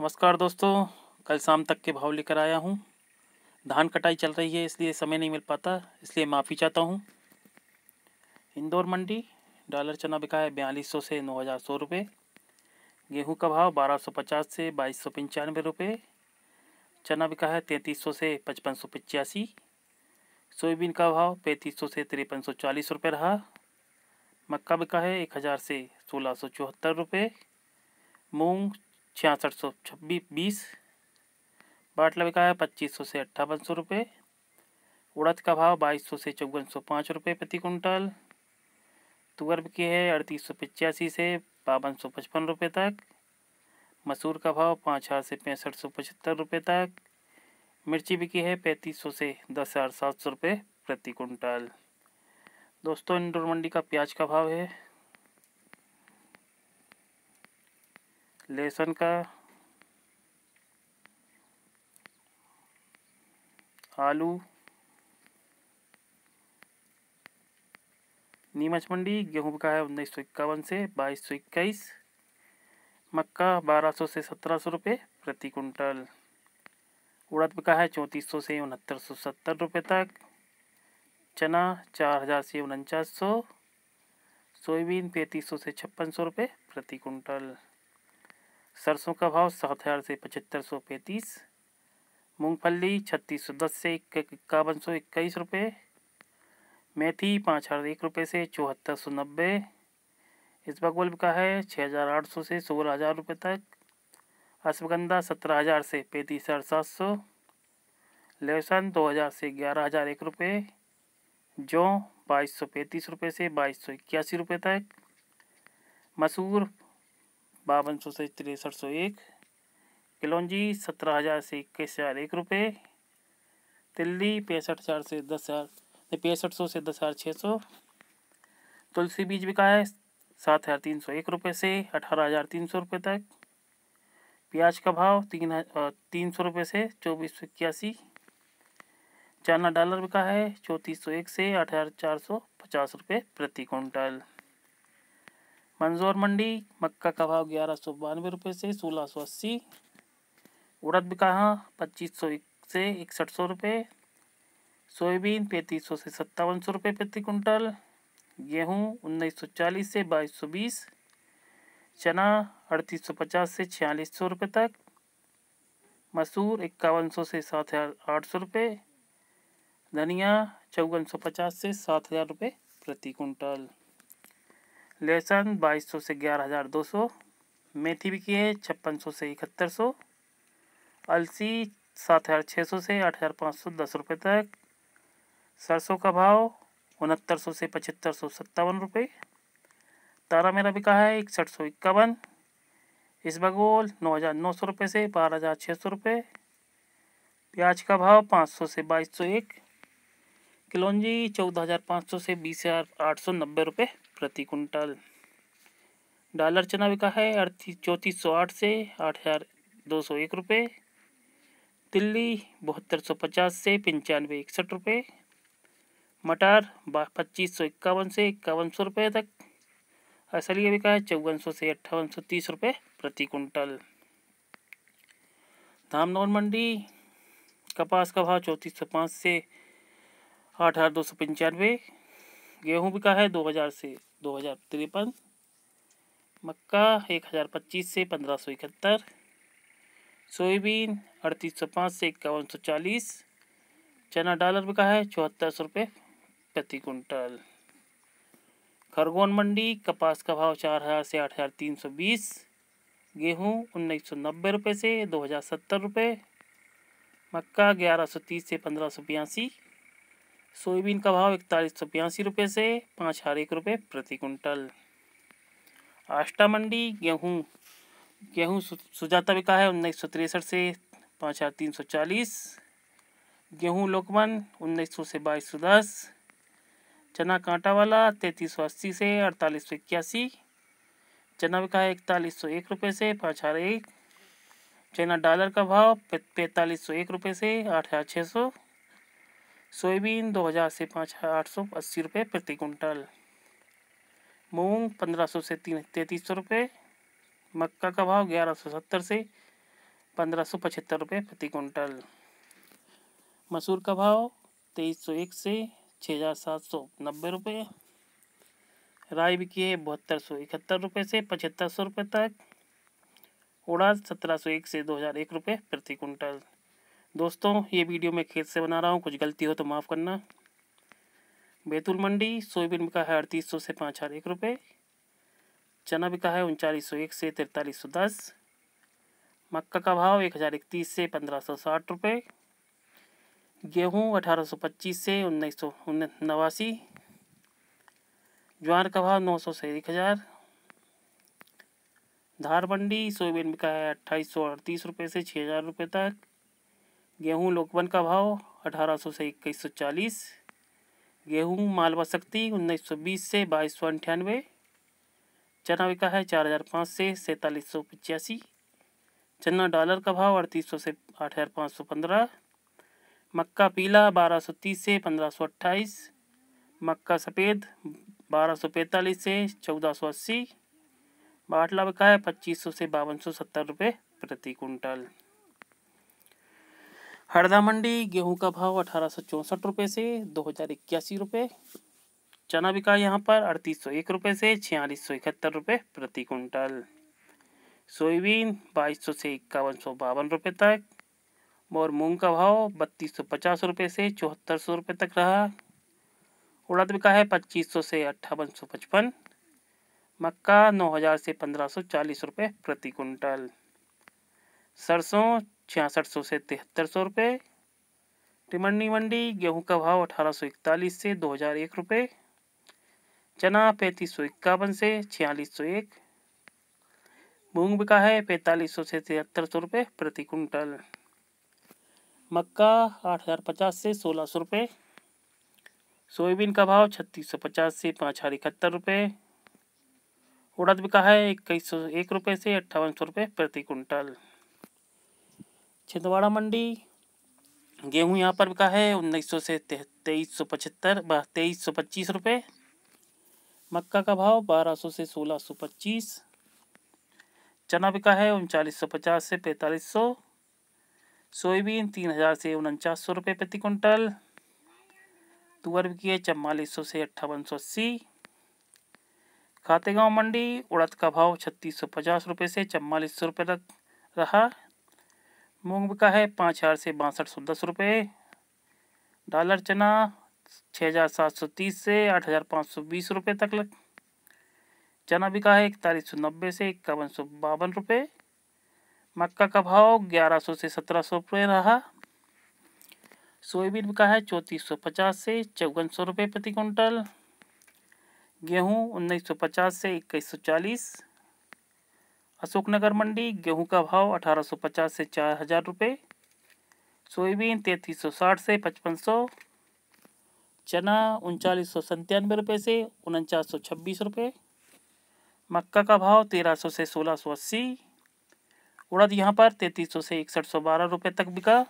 नमस्कार दोस्तों कल शाम तक के भाव लेकर आया हूँ धान कटाई चल रही है इसलिए समय नहीं मिल पाता इसलिए माफ़ी चाहता हूँ इंदौर मंडी डॉलर चना बिका है बयालीस सौ से नौ हज़ार सौ रुपये गेहूँ का भाव बारह सौ पचास से बाईस सौ पंचानवे रुपये चना बिका है तैंतीस सौ से पचपन सौ पचासी सोयाबीन का भाव पैंतीस सौ से तिरपन सौ चालीस रुपये रहा मक्का बिका है एक हज़ार से सोलह सौ चौहत्तर रुपये मूँग छियासठ सौ छब्बीस बीस बाटला बिका है पच्चीस सौ से अट्ठावन सौ रुपये उड़द का भाव बाईस सौ से चौवन सौ पाँच रुपये प्रति कुंटल तुअर की है अड़तीस सौ पचासी से बावन सौ पचपन रुपये तक मसूर का भाव पाँच हज़ार से पैंसठ सौ पचहत्तर रुपये तक मिर्ची बिकी है पैंतीस सौ से दस हज़ार सात सौ रुपये प्रति कुंटल दोस्तों इंडोर मंडी का प्याज का भाव है लेसन का आलू नीमच मंडी गेहूँ का है उन्नीस सौ इक्यावन से बाईस सौ इक्कीस मक्का बारह सौ से सत्रह सौ रुपये प्रति कुंटल उड़द का है चौंतीस सौ से उनहत्तर सौ सत्तर रुपये तक चना चार हज़ार से उनचास सौ सोयाबीन पैंतीस सौ से छप्पन सौ रुपये प्रति कुंटल सरसों का भाव सात हज़ार से पचहत्तर सौ पैंतीस मूँगफली छत्तीस सौ दस से इक्यावन सौ इक्कीस रुपये मेथी पाँच हज़ार एक रुपये से चौहत्तर सौ नब्बे इस बल्ब का है छः हज़ार आठ सौ से सोलह हज़ार रुपये तक अश्वगंधा सत्रह हज़ार से पैंतीस हज़ार सात सौ लहसुन दो हज़ार से ग्यारह हज़ार एक रुपये जौ बाईस सौ पैंतीस रुपये से बाईस सौ इक्यासी रुपये तक मसूर बावन सौ से तिरसठ सौ एक कलौजी सत्रह हज़ार से इक्कीस हज़ार एक रुपये तिल्ली पैंसठ हज़ार से दस हज़ार पैंसठ सौ से दस हज़ार छः सौ तुलसी बीज बिका है सात हज़ार तीन सौ एक रुपये से अठारह हज़ार तीन सौ रुपये तक प्याज का भाव तीन तीन सौ रुपये से चौबीस सौ इक्यासी चाइना डॉलर बिका है चौंतीस सौ एक से आठ हज़ार चार सौ पचास रुपये प्रति क्विंटल मंजूर मंडी मक्का का भाव ग्यारह सौ बानवे रुपये से सोलह सौ अस्सी उड़द भी कहा पच्चीस सौ से इकसठ सौ रुपये सोयाबीन पैंतीस सौ से सत्तावन सौ रुपये प्रति कुंटल गेहूँ उन्नीस सौ चालीस से बाईस सौ बीस चना अड़तीस सौ पचास से छियालीस सौ रुपये तक मसूर इक्यावन सौ से सात हज़ार आठ सौ रुपये धनिया चौवन सौ पचास से सात हज़ार रुपये प्रति कुंटल लहसुन बाईस सौ से ग्यारह हज़ार दो सौ मेथी बिकी है छप्पन सौ से इकहत्तर सौ अलसी सात हज़ार छः सौ से आठ हज़ार पाँच सौ दस रुपये तक सरसों का भाव उनहत्तर सौ से पचहत्तर सौ सत्तावन रुपये तारा मेरा बिका है इकसठ सौ इक्यावन इसबगोल नौ हज़ार नौ सौ रुपये से बारह हज़ार छः सौ रुपये प्याज का भाव पाँच सौ से बाईस सौ एक किलोंजी चौदह हज़ार पाँच सौ से बीस हज़ार आठ सौ नब्बे रुपये प्रति कुंटल डॉलर चना बिका है अड़तीस चौंतीस सौ आठ से आठ हज़ार दो सौ एक रुपये तिल्ली बहत्तर सौ पचास से पंचानवे इकसठ रुपये मटर पच्चीस सौ इक्यावन से इक्यावन सौ रुपये तक असलिया बिका है चौवन सौ से अट्ठावन सौ तीस रुपये प्रति कुंटल धामनौर मंडी कपास का भाव चौंतीस सौ पाँच से आठ हज़ार दो सौ पंचानवे गेहूं का है दो हज़ार से दो हज़ार तिरपन मक्का एक हज़ार पच्चीस से पंद्रह सौ इकहत्तर सोयाबीन अड़तीस सौ पाँच से इक्यावन सौ चालीस चना डॉलर बिका है चौहत्तर सौ रुपये प्रति कुंटल खरगोन मंडी कपास का भाव चार हज़ार से आठ हज़ार तीन सौ बीस गेहूँ उन्नीस सौ नब्बे रुपये से दो हज़ार सत्तर रुपये मक्का ग्यारह सौ तीस से पंद्रह सौ बयासी सोयाबीन का भाव इकतालीस सौ बयासी रुपये से पाँच हज़ार एक रुपये प्रति कुंटल आष्टा मंडी गेहूँ गेहूँ सुजाता बिका है उन्नीस सौ तिरसठ से पाँच हज़ार तीन सौ चालीस गेहूँ लोकमन उन्नीस सौ से बाईस सौ दस चना कांटा वाला तैंतीस सौ अस्सी से अड़तालीस सौ इक्यासी चना बिका है इकतालीस सौ एक रुपये से पाँच हज़ार एक चना डॉलर का भाव पैंतालीस सौ एक रुपये से आठ हज़ार छः सौ सोयाबीन दो हज़ार से पाँच हज़ार आठ सौ अस्सी रुपये प्रति कुंटल मूंग पंद्रह सौ से तीन तैंतीस सौ रुपये मक्का का भाव ग्यारह सौ सत्तर से पंद्रह सौ पचहत्तर रुपये प्रति कुंटल मसूर का भाव तेईस सौ एक से छः हज़ार सात सौ नब्बे रुपये राय बिकी है बहत्तर सौ इकहत्तर रुपये से पचहत्तर सौ रुपये तक उड़ान सत्रह सौ एक से दो हज़ार एक रुपये प्रति कुंटल दोस्तों ये वीडियो मैं खेत से बना रहा हूँ कुछ गलती हो तो माफ़ करना बैतूल मंडी सोयाबीन बिका है अड़तीस सौ से पाँच हज़ार एक रुपये चना बिका है उनचालीस सौ एक से तिरतालीस सौ दस मक्का का भाव एक हज़ार इकतीस से पंद्रह सौ साठ रुपये गेहूँ अठारह सौ पच्चीस से उन्नीस सौ नवासी ज्वार का भाव नौ सौ से एक हज़ार धार मंडी सोयाबीन बिका है अट्ठाईस सौ अड़तीस रुपये से छः हज़ार रुपये तक गेहूँ लोकवन का भाव अठारह सौ से इक्कीस सौ चालीस गेहूँ मालवा शक्ति उन्नीस सौ बीस से बाईस सौ अंठानवे चना बिका है चार हज़ार पाँच से सैंतालीस सौ पचासी चना डॉलर का भाव अड़तीस सौ से आठ हज़ार पाँच सौ पंद्रह मक्का पीला बारह सौ तीस से पंद्रह सौ अट्ठाईस मक्का सफ़ेद बारह सौ पैंतालीस से चौदह सौ अस्सी बाटला बिका है पच्चीस सौ से बावन सौ सत्तर रुपये प्रति कुंटल हरदा मंडी गेहूं का भाव अठारह सौ चौंसठ रुपये से दो हज़ार इक्यासी रुपये चना बिका यहाँ पर अड़तीस सौ एक रुपये से छियालीस सौ इकहत्तर रुपये प्रति कुंटल सोयाबीन बाईस सौ से इक्यावन सौ बावन रुपये तक और मूंग का भाव बत्तीस सौ पचास रुपये से चौहत्तर सौ रुपये तक रहा उड़द बिका है पच्चीस सौ से अट्ठावन सौ पचपन मक्का नौ हज़ार से पंद्रह सौ चालीस रुपये प्रति कुंटल सरसों छियासठ सौ से तिहत्तर सौ रुपये टिमंडी मंडी गेहूं का भाव अठारह सौ इकतालीस से दो हज़ार एक रुपये चना पैंतीस सौ इक्यावन से छियालीस सौ एक मूंग बिका है पैंतालीस सौ से तिहत्तर सौ रुपये प्रति कुंटल मक्का आठ हज़ार पचास से सोलह सौ रुपये सोयाबीन का भाव छत्तीस सौ पचास से पाँच हज़ार इकहत्तर रुपये उड़द बिका है इक्कीस सौ एक रुपये से अट्ठावन सौ रुपये प्रति कुंटल छिंदवाड़ा मंडी गेहूं यहाँ पर का है उन्नीस सौ से तेईस सौ पचहत्तर तेईस सौ पच्चीस रुपये मक्का का भाव बारह सौ से सोलह सौ पच्चीस चना बिका है उनचालीस सौ पचास से पैंतालीस सौ सोयाबीन तीन हज़ार से उनचास सौ रुपये प्रति कुंटल तुअर बिकी है चवालीस सौ से अट्ठावन सौ अस्सी खातेगाँव मंडी उड़द का भाव छत्तीस सौ पचास रुपये से चवालीस सौ रुपये तक रहा मूंग का है पाँच हज़ार से बासठ सौ दस रुपये डालर चना छः हज़ार सात सौ तीस से आठ हज़ार पाँच सौ बीस रुपये तक लग चना बिका है इकतालीस सौ नब्बे से इक्यावन सौ बावन रुपये मक्का का भाव ग्यारह सौ से सत्रह सौ रुपये रहा सोयाबीन बिका है चौंतीस सौ पचास से चौवन सौ रुपये प्रति क्विंटल गेहूँ उन्नीस सौ पचास से इक्कीस सौ चालीस अशोकनगर मंडी गेहूं का भाव अठारह सौ पचास से चार हज़ार रुपये सोयाबीन तैंतीस सौ साठ से पचपन सौ चना उनचालीस सौ सन्तानवे रुपये से उनचास सौ छब्बीस रुपये मक्का का भाव तेरह सौ से सोलह सौ अस्सी उड़द यहाँ पर तैंतीस सौ से इकसठ सौ बारह रुपये तक बिका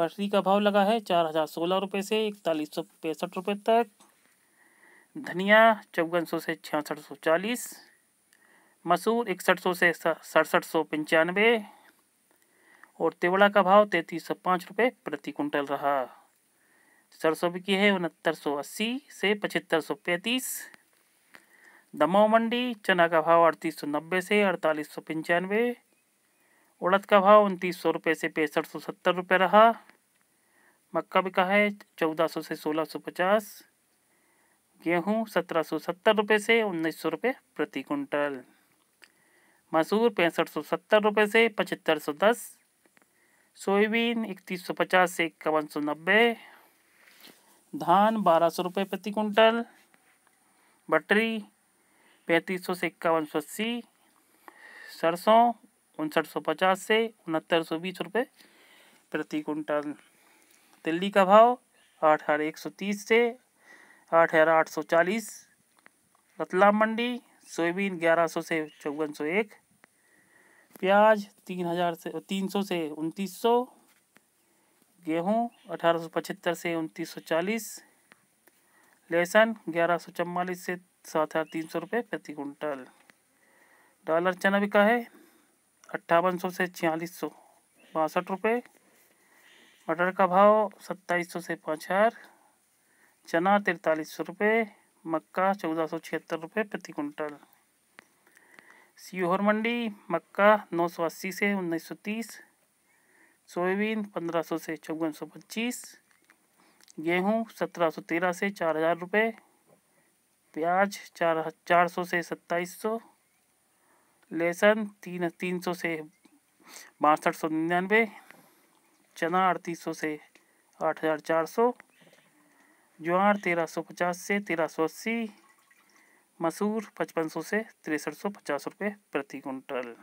बटरी का भाव लगा है चार हज़ार सोलह रुपये से इकतालीस सौ पैंसठ रुपये तक धनिया चौवन सौ से छियासठ सौ चालीस मसूर इकसठ सौ से सड़सठ सौ पंचानवे और तिवड़ा का भाव तैंतीस सौ पाँच रुपये प्रति कुंटल रहा सरसों की है उनहत्तर सौ अस्सी से पचहत्तर सौ पैंतीस दमाव मंडी चना का भाव अड़तीस सौ नब्बे से अड़तालीस सौ पंचानवे उड़द का भाव उनतीस सौ रुपये से पैंसठ सौ सत्तर रुपये रहा मक्का भी का है चौदह सौ से सोलह सौ पचास गेहूँ सत्रह सौ सत्तर रुपये से उन्नीस सौ रुपये प्रति कुंटल मसूर पैंसठ सौ सत्तर रुपये से पचहत्तर सौ दस सोयाबीन इकतीस सौ पचास से इक्यावन सौ नब्बे धान बारह सौ रुपये प्रति कुंटल बटरी पैंतीस सौ से इक्यावन सौ अस्सी सरसों उनसठ सौ पचास से उनहत्तर सौ बीस रुपये प्रति कुंटल तिल्ली का भाव आठ हज़ार एक सौ तीस से आठ हज़ार आठ सौ चालीस रतलाम मंडी सोयाबीन ग्यारह सौ से चौवन सौ एक प्याज तीन हज़ार से तीन सौ से उनतीस सौ गेहूँ अठारह सौ पचहत्तर से उनतीस सौ चालीस लहसुन ग्यारह सौ चवालीस से सात हज़ार तीन सौ रुपये प्रति कुंटल डॉलर चना बिका है अट्ठावन सौ से छियालीस सौ बासठ रुपये मटर का भाव सत्ताईस सौ से पाँच हज़ार चना तिरतालीस सौ रुपये मक्का चौदह सौ छिहत्तर रुपये प्रति कुंटल सीहोर मंडी मक्का नौ सौ अस्सी से उन्नीस सौ 1930 सोयाबीन सौ से चौवन सौ पच्चीस गेहूँ सत्रह सौ तेरह से चार हज़ार रुपये प्याज चार चार सौ से सत्ताईस सौ लहसुन तीन तीन सौ से बासठ सौ निन्यानवे चना अड़तीस सौ से आठ हज़ार चार सौ ज्वार तेरह सौ पचास से तेरह सौ अस्सी मसूर पचपन सौ से तिरसठ सौ पचास रुपये प्रति कुंटल